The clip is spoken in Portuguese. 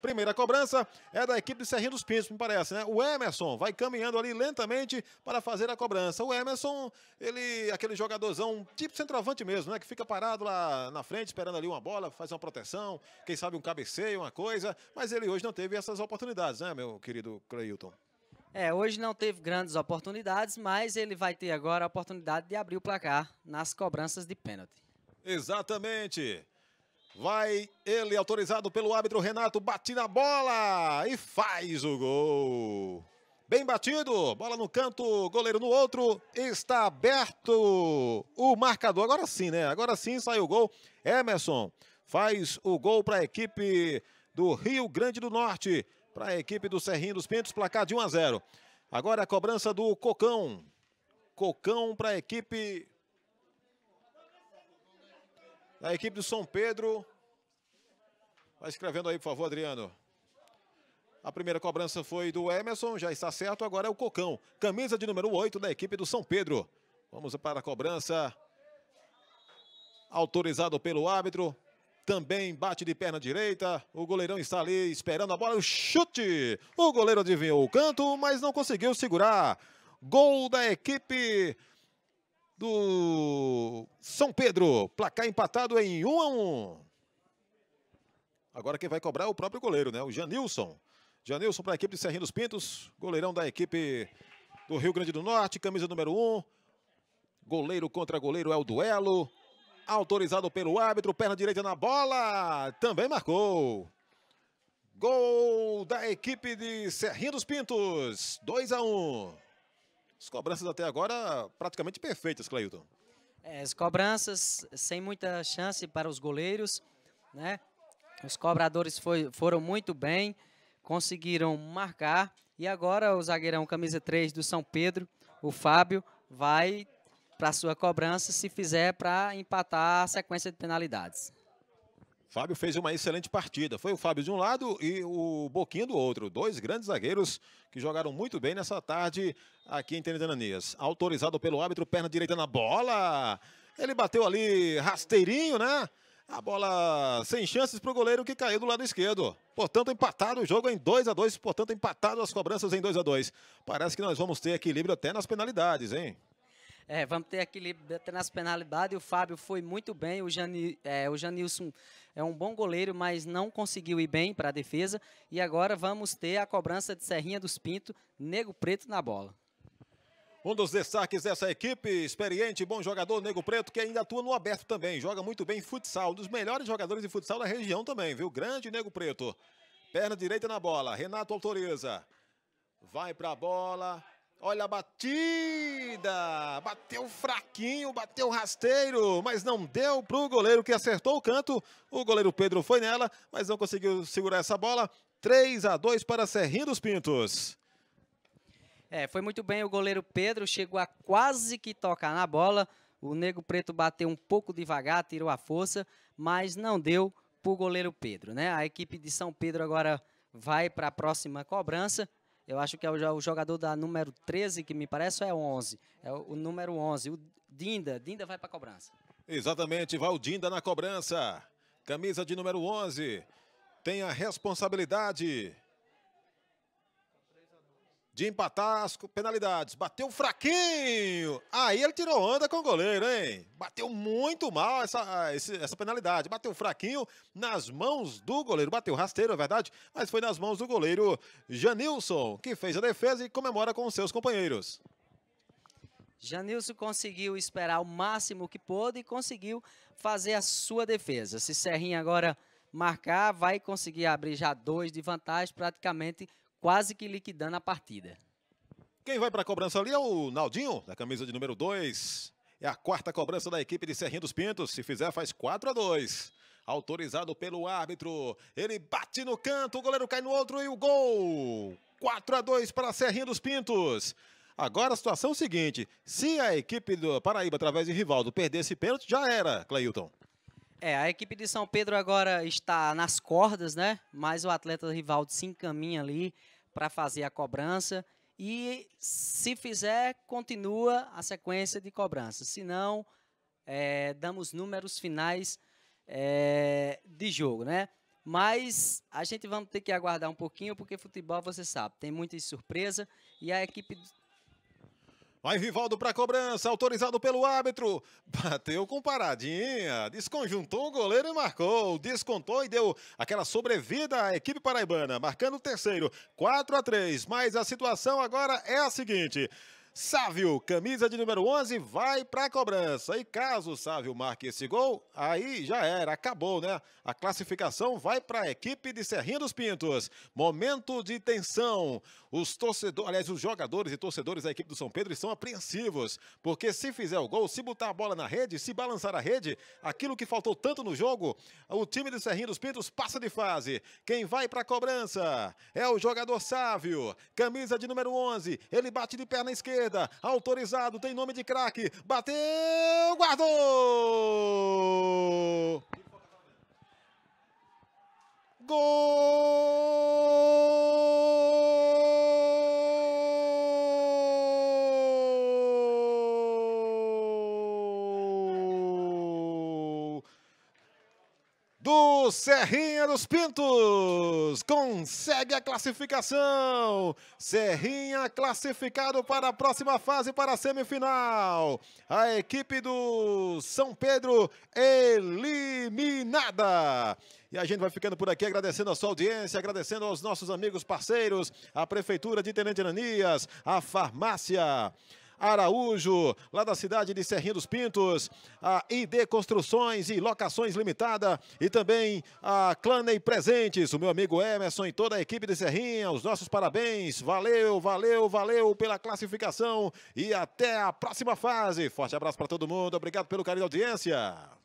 Primeira cobrança é da equipe de Serrinho dos Pintos, me parece, né? O Emerson vai caminhando ali lentamente para fazer a cobrança. O Emerson, ele, aquele jogadorzão, tipo centroavante mesmo, né? Que fica parado lá na frente, esperando ali uma bola, faz uma proteção, quem sabe um cabeceio, uma coisa. Mas ele hoje não teve essas oportunidades, né, meu querido Cleilton? É, hoje não teve grandes oportunidades, mas ele vai ter agora a oportunidade de abrir o placar nas cobranças de pênalti. Exatamente. Vai ele, autorizado pelo árbitro Renato, bate na bola e faz o gol. Bem batido, bola no canto, goleiro no outro, está aberto o marcador. Agora sim, né? Agora sim saiu o gol. Emerson faz o gol para a equipe do Rio Grande do Norte, para a equipe do Serrinho dos Pintos, placar de 1 a 0. Agora a cobrança do Cocão. Cocão para a equipe da equipe do São Pedro. Vai escrevendo aí, por favor, Adriano. A primeira cobrança foi do Emerson, já está certo, agora é o Cocão. Camisa de número 8 da equipe do São Pedro. Vamos para a cobrança. Autorizado pelo árbitro. Também bate de perna direita. O goleirão está ali esperando a bola. O chute! O goleiro adivinhou o canto, mas não conseguiu segurar. Gol da equipe do São Pedro. Placar empatado em 1 a 1. Agora quem vai cobrar é o próprio goleiro, né? O Janilson. Janilson para a equipe de Serrinho dos Pintos, goleirão da equipe do Rio Grande do Norte, camisa número 1. Goleiro contra goleiro é o duelo. Autorizado pelo árbitro, perna direita na bola, também marcou. Gol da equipe de Serrinho dos Pintos, 2 a 1. As cobranças até agora praticamente perfeitas, Clayton. É, as cobranças sem muita chance para os goleiros, né? Os cobradores foi, foram muito bem, conseguiram marcar. E agora o zagueirão camisa 3 do São Pedro, o Fábio, vai para sua cobrança se fizer para empatar a sequência de penalidades. Fábio fez uma excelente partida. Foi o Fábio de um lado e o Boquinha do outro. Dois grandes zagueiros que jogaram muito bem nessa tarde aqui em Tenerife Autorizado pelo árbitro, perna direita na bola. Ele bateu ali rasteirinho, né? A bola sem chances para o goleiro que caiu do lado esquerdo. Portanto, empatado o jogo em 2 a 2 Portanto, empatado as cobranças em 2 a 2 Parece que nós vamos ter equilíbrio até nas penalidades, hein? É, vamos ter equilíbrio até nas penalidades. O Fábio foi muito bem. O, Jani, é, o Janilson é um bom goleiro, mas não conseguiu ir bem para a defesa. E agora vamos ter a cobrança de Serrinha dos Pinto, Nego Preto na bola. Um dos destaques dessa equipe, experiente, bom jogador, Nego Preto, que ainda atua no aberto também, joga muito bem futsal, um dos melhores jogadores de futsal da região também, viu? Grande Nego Preto. Perna direita na bola, Renato autoriza. Vai para a bola, Olha a batida! Bateu fraquinho, bateu rasteiro, mas não deu para o goleiro que acertou o canto. O goleiro Pedro foi nela, mas não conseguiu segurar essa bola. 3 a 2 para Serrinho dos Pintos. É, foi muito bem o goleiro Pedro, chegou a quase que tocar na bola. O nego Preto bateu um pouco devagar, tirou a força, mas não deu para o goleiro Pedro, né? A equipe de São Pedro agora vai para a próxima cobrança. Eu acho que é o jogador da número 13, que me parece, é 11. É o número 11. O Dinda. Dinda vai para a cobrança. Exatamente. Vai o Dinda na cobrança. Camisa de número 11. Tem a responsabilidade de empatar as penalidades. Bateu fraquinho. Aí ele tirou onda com o goleiro, hein? Bateu muito mal essa, ah, essa penalidade. Bateu fraquinho nas mãos do goleiro. Bateu rasteiro, é verdade, mas foi nas mãos do goleiro Janilson, que fez a defesa e comemora com seus companheiros. Janilson conseguiu esperar o máximo que pôde e conseguiu fazer a sua defesa. Se Serrinha agora marcar, vai conseguir abrir já dois de vantagem, praticamente quase que liquidando a partida. Quem vai para a cobrança ali é o Naldinho, da camisa de número 2. É a quarta cobrança da equipe de Serrinha dos Pintos. Se fizer, faz 4 a 2 autorizado pelo árbitro. Ele bate no canto, o goleiro cai no outro e o gol! 4 a 2 para a Serrinha dos Pintos. Agora a situação é o seguinte: se a equipe do Paraíba, através de Rivaldo, perder esse pênalti, já era, Cleilton. É, a equipe de São Pedro agora está nas cordas, né? Mas o atleta Rivaldo se encaminha ali para fazer a cobrança. E se fizer, continua a sequência de cobrança. Se não, é, damos números finais é, de jogo, né? Mas a gente vamos ter que aguardar um pouquinho, porque futebol, você sabe, tem muita surpresa. E a equipe Vai Vivaldo para cobrança, autorizado pelo árbitro. Bateu com paradinha, desconjuntou o goleiro e marcou. Descontou e deu aquela sobrevida à equipe paraibana, marcando o terceiro, 4 a 3. Mas a situação agora é a seguinte: Sávio, camisa de número 11, vai para a cobrança. E caso o Sávio marque esse gol, aí já era, acabou, né? A classificação vai para a equipe de Serrinha dos Pintos. Momento de tensão. Os torcedores, aliás, os jogadores e torcedores da equipe do São Pedro estão apreensivos, porque se fizer o gol, se botar a bola na rede, se balançar a rede, aquilo que faltou tanto no jogo, o time de Serrinha dos Pintos passa de fase. Quem vai para a cobrança é o jogador Sávio, camisa de número 11. Ele bate de perna esquerda esquerda, autorizado, tem nome de craque, bateu, guardou! Gol! Serrinha dos Pintos consegue a classificação. Serrinha classificado para a próxima fase, para a semifinal. A equipe do São Pedro eliminada. E a gente vai ficando por aqui agradecendo a sua audiência, agradecendo aos nossos amigos parceiros, a Prefeitura de Tenente Ananias, a Farmácia. Araújo, lá da cidade de Serrinha dos Pintos, a ID Construções e Locações Limitada e também a Claney Presentes, o meu amigo Emerson e toda a equipe de Serrinha, os nossos parabéns, valeu, valeu, valeu pela classificação e até a próxima fase. Forte abraço para todo mundo, obrigado pelo carinho da audiência.